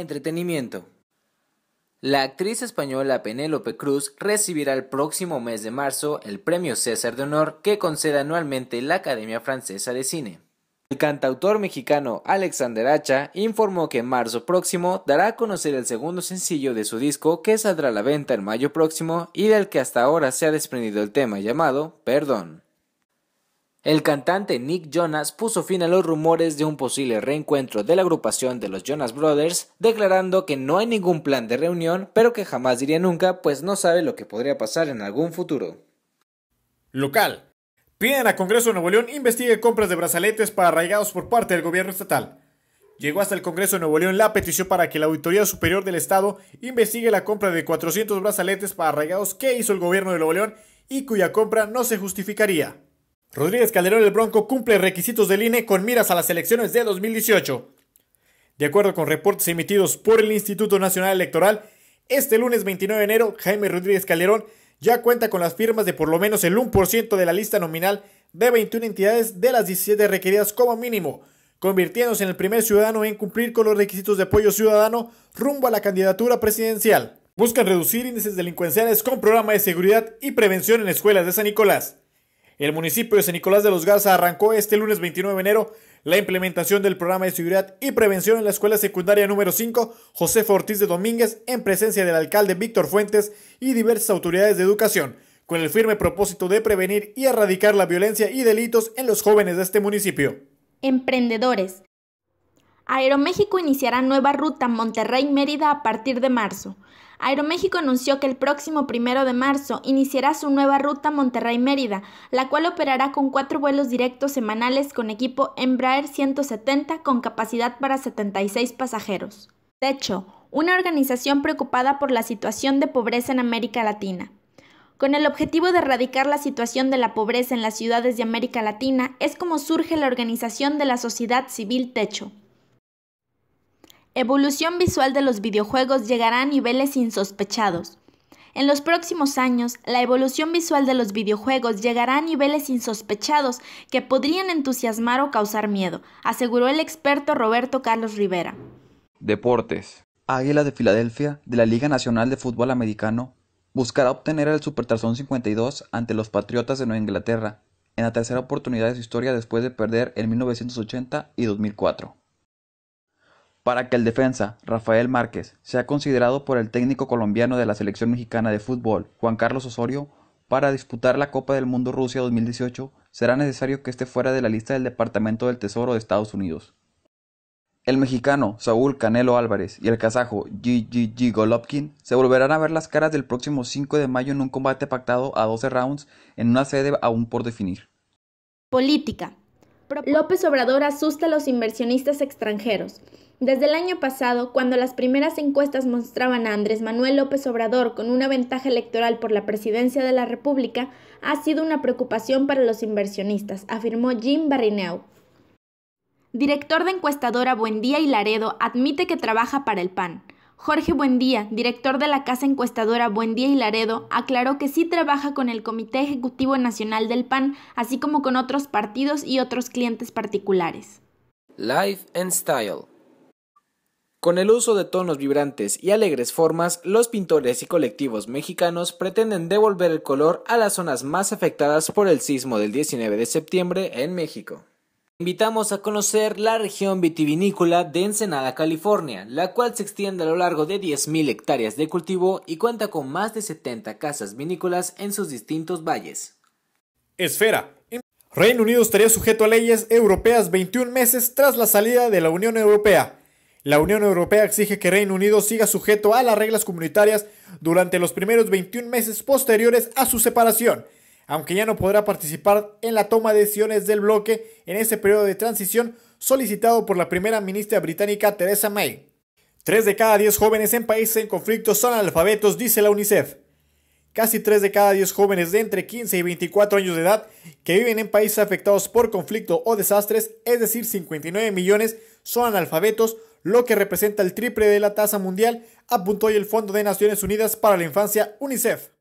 Entretenimiento. La actriz española Penélope Cruz recibirá el próximo mes de marzo el Premio César de Honor que concede anualmente la Academia Francesa de Cine. El cantautor mexicano Alexander Hacha informó que en marzo próximo dará a conocer el segundo sencillo de su disco que saldrá a la venta en mayo próximo y del que hasta ahora se ha desprendido el tema llamado Perdón. El cantante Nick Jonas puso fin a los rumores de un posible reencuentro de la agrupación de los Jonas Brothers, declarando que no hay ningún plan de reunión, pero que jamás diría nunca, pues no sabe lo que podría pasar en algún futuro. Local. Piden a Congreso de Nuevo León investigue compras de brazaletes para arraigados por parte del gobierno estatal. Llegó hasta el Congreso de Nuevo León la petición para que la Auditoría Superior del Estado investigue la compra de 400 brazaletes para arraigados que hizo el gobierno de Nuevo León y cuya compra no se justificaría. Rodríguez Calderón el Bronco cumple requisitos del INE con miras a las elecciones de 2018. De acuerdo con reportes emitidos por el Instituto Nacional Electoral, este lunes 29 de enero, Jaime Rodríguez Calderón ya cuenta con las firmas de por lo menos el 1% de la lista nominal de 21 entidades de las 17 requeridas como mínimo, convirtiéndose en el primer ciudadano en cumplir con los requisitos de apoyo ciudadano rumbo a la candidatura presidencial. Buscan reducir índices delincuenciales con programa de seguridad y prevención en escuelas de San Nicolás. El municipio de San Nicolás de los Garza arrancó este lunes 29 de enero la implementación del programa de seguridad y prevención en la escuela secundaria número 5 José Ortiz de Domínguez en presencia del alcalde Víctor Fuentes y diversas autoridades de educación, con el firme propósito de prevenir y erradicar la violencia y delitos en los jóvenes de este municipio. Emprendedores, Aeroméxico iniciará nueva ruta Monterrey-Mérida a partir de marzo. Aeroméxico anunció que el próximo primero de marzo iniciará su nueva ruta Monterrey-Mérida, la cual operará con cuatro vuelos directos semanales con equipo Embraer 170 con capacidad para 76 pasajeros. Techo, una organización preocupada por la situación de pobreza en América Latina. Con el objetivo de erradicar la situación de la pobreza en las ciudades de América Latina, es como surge la organización de la sociedad civil Techo evolución visual de los videojuegos llegará a niveles insospechados. En los próximos años, la evolución visual de los videojuegos llegará a niveles insospechados que podrían entusiasmar o causar miedo, aseguró el experto Roberto Carlos Rivera. Deportes. Águila de Filadelfia, de la Liga Nacional de Fútbol Americano, buscará obtener el Supertazón 52 ante los Patriotas de Nueva Inglaterra, en la tercera oportunidad de su historia después de perder en 1980 y 2004 para que el defensa, Rafael Márquez, sea considerado por el técnico colombiano de la selección mexicana de fútbol, Juan Carlos Osorio, para disputar la Copa del Mundo Rusia 2018, será necesario que esté fuera de la lista del Departamento del Tesoro de Estados Unidos. El mexicano Saúl Canelo Álvarez y el kazajo GGG Golovkin se volverán a ver las caras del próximo 5 de mayo en un combate pactado a 12 rounds en una sede aún por definir. Política. López Obrador asusta a los inversionistas extranjeros. Desde el año pasado, cuando las primeras encuestas mostraban a Andrés Manuel López Obrador con una ventaja electoral por la presidencia de la República, ha sido una preocupación para los inversionistas, afirmó Jim Barrineau. Director de encuestadora Buendía y Laredo admite que trabaja para el PAN. Jorge Buendía, director de la casa encuestadora Buendía y Laredo, aclaró que sí trabaja con el Comité Ejecutivo Nacional del PAN, así como con otros partidos y otros clientes particulares. Life and Style con el uso de tonos vibrantes y alegres formas, los pintores y colectivos mexicanos pretenden devolver el color a las zonas más afectadas por el sismo del 19 de septiembre en México. Invitamos a conocer la región vitivinícola de Ensenada, California, la cual se extiende a lo largo de 10.000 hectáreas de cultivo y cuenta con más de 70 casas vinícolas en sus distintos valles. Esfera. Reino Unido estaría sujeto a leyes europeas 21 meses tras la salida de la Unión Europea. La Unión Europea exige que Reino Unido siga sujeto a las reglas comunitarias durante los primeros 21 meses posteriores a su separación, aunque ya no podrá participar en la toma de decisiones del bloque en ese periodo de transición solicitado por la primera ministra británica Theresa May. Tres de cada diez jóvenes en países en conflicto son analfabetos, dice la UNICEF. Casi tres de cada diez jóvenes de entre 15 y 24 años de edad que viven en países afectados por conflicto o desastres, es decir, 59 millones, son analfabetos, lo que representa el triple de la tasa mundial, apuntó hoy el Fondo de Naciones Unidas para la Infancia, UNICEF.